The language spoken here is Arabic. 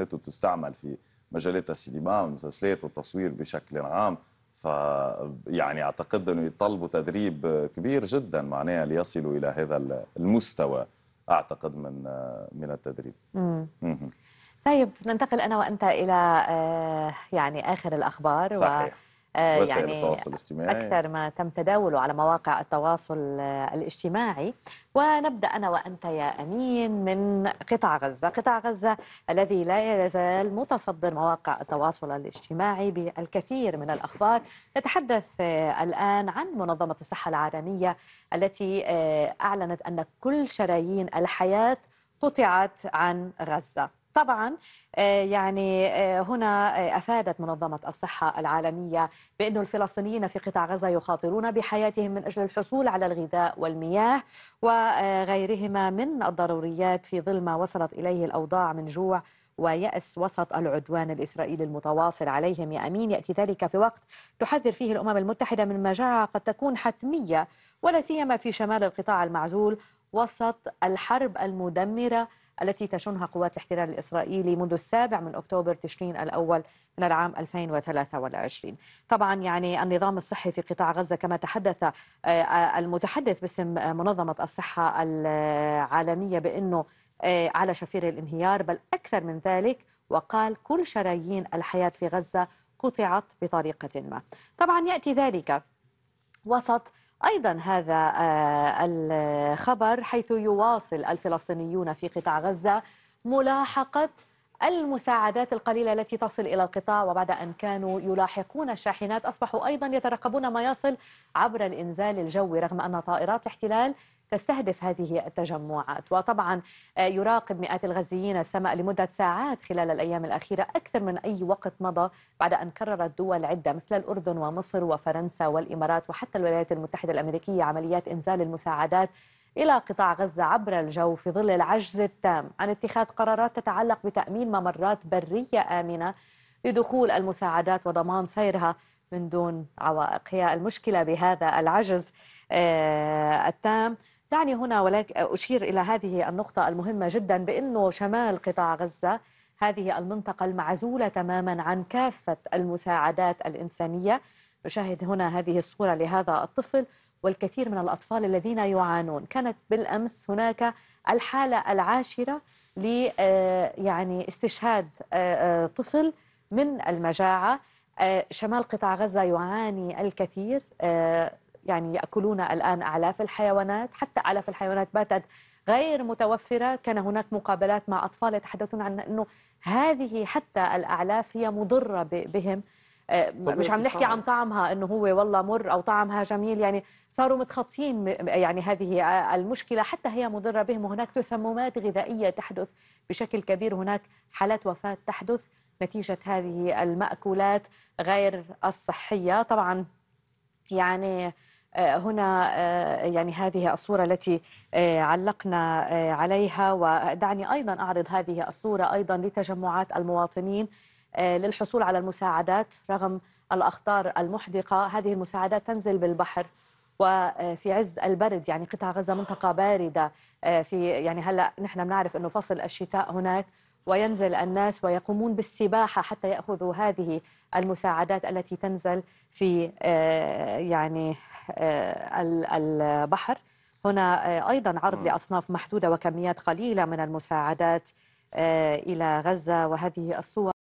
التي تستعمل في مجالات السينما والمسلسلات والتصوير بشكل عام ف يعني اعتقد انه يطلبوا تدريب كبير جدا معناها ليصلوا الى هذا المستوى اعتقد من من التدريب. طيب ننتقل انا وانت الى آه، يعني اخر الاخبار صحيح. و... آه، وسائل يعني التواصل الاجتماعي أكثر ما تم تداوله على مواقع التواصل آه، الاجتماعي ونبدأ أنا وأنت يا أمين من قطاع غزة قطاع غزة الذي لا يزال متصدر مواقع التواصل الاجتماعي بالكثير من الأخبار نتحدث آه، الآن عن منظمة الصحة العالمية التي أعلنت أن كل شرايين الحياة قطعت عن غزة طبعا آه، يعني آه، هنا آه، افادت منظمه الصحه العالميه بانه الفلسطينيين في قطاع غزه يخاطرون بحياتهم من اجل الحصول على الغذاء والمياه وغيرهما من الضروريات في ظل ما وصلت اليه الاوضاع من جوع ويأس وسط العدوان الإسرائيلي المتواصل عليهم يا أمين يأتي ذلك في وقت تحذر فيه الأمم المتحدة من مجاعة قد تكون حتمية ولا سيما في شمال القطاع المعزول وسط الحرب المدمرة التي تشنها قوات الاحتلال الإسرائيلي منذ السابع من أكتوبر تشرين الأول من العام 2023 طبعا يعني النظام الصحي في قطاع غزة كما تحدث آه، آه، المتحدث باسم منظمة الصحة العالمية بأنه آه، على شفير الانهيار بل أكثر من ذلك وقال كل شرايين الحياة في غزة قطعت بطريقة ما طبعا يأتي ذلك وسط أيضا هذا آه، الخبر حيث يواصل الفلسطينيون في قطاع غزة ملاحقة المساعدات القليلة التي تصل إلى القطاع وبعد أن كانوا يلاحقون الشاحنات أصبحوا أيضا يترقبون ما يصل عبر الإنزال الجوي رغم أن طائرات احتلال تستهدف هذه التجمعات وطبعا آه، يراقب مئات الغزيين السماء لمدة ساعات خلال الأيام الأخيرة أكثر من أي وقت مضى بعد أن كررت دول عدة مثل الأردن ومصر وفرنسا والإمارات وحتى الولايات المتحدة الأمريكية عمليات إنزال المساعدات إلى قطاع غزة عبر الجو في ظل العجز التام عن اتخاذ قرارات تتعلق بتأمين ممرات برية آمنة لدخول المساعدات وضمان سيرها من دون عوائق هي المشكلة بهذا العجز آه، التام دعني هنا ولكن أشير إلى هذه النقطة المهمة جدا بأنه شمال قطاع غزة هذه المنطقة المعزولة تماما عن كافة المساعدات الإنسانية نشاهد هنا هذه الصورة لهذا الطفل والكثير من الأطفال الذين يعانون كانت بالأمس هناك الحالة العاشرة ل آه، يعني استشهاد آه، آه، طفل من المجاعة شمال قطاع غزة يعاني الكثير يعني يأكلون الآن أعلاف الحيوانات حتى أعلاف الحيوانات باتت غير متوفرة كان هناك مقابلات مع أطفال يتحدثون عن أنه هذه حتى الأعلاف هي مضرة بهم آه، مش عم نحكي عن طعمها انه هو والله مر او طعمها جميل يعني صاروا متخطين يعني هذه المشكله حتى هي مضره بهم وهناك تسممات غذائيه تحدث بشكل كبير هناك حالات وفاه تحدث نتيجه هذه الماكولات غير الصحيه طبعا يعني آه، هنا آه، يعني هذه الصورة التي علقنا عليها ودعني أيضا أعرض هذه الصورة أيضا لتجمعات المواطنين آه، للحصول على المساعدات رغم الأخطار المحدقة هذه المساعدات تنزل بالبحر وفي عز البرد يعني قطاع غزة منطقة باردة آه، في يعني هلا نحن بنعرف انه فصل الشتاء هناك وينزل الناس ويقومون بالسباحة حتى يأخذوا هذه المساعدات التي تنزل في آه، يعني البحر هنا أيضا عرض لأصناف محدودة وكميات قليلة من المساعدات إلى غزة وهذه الصور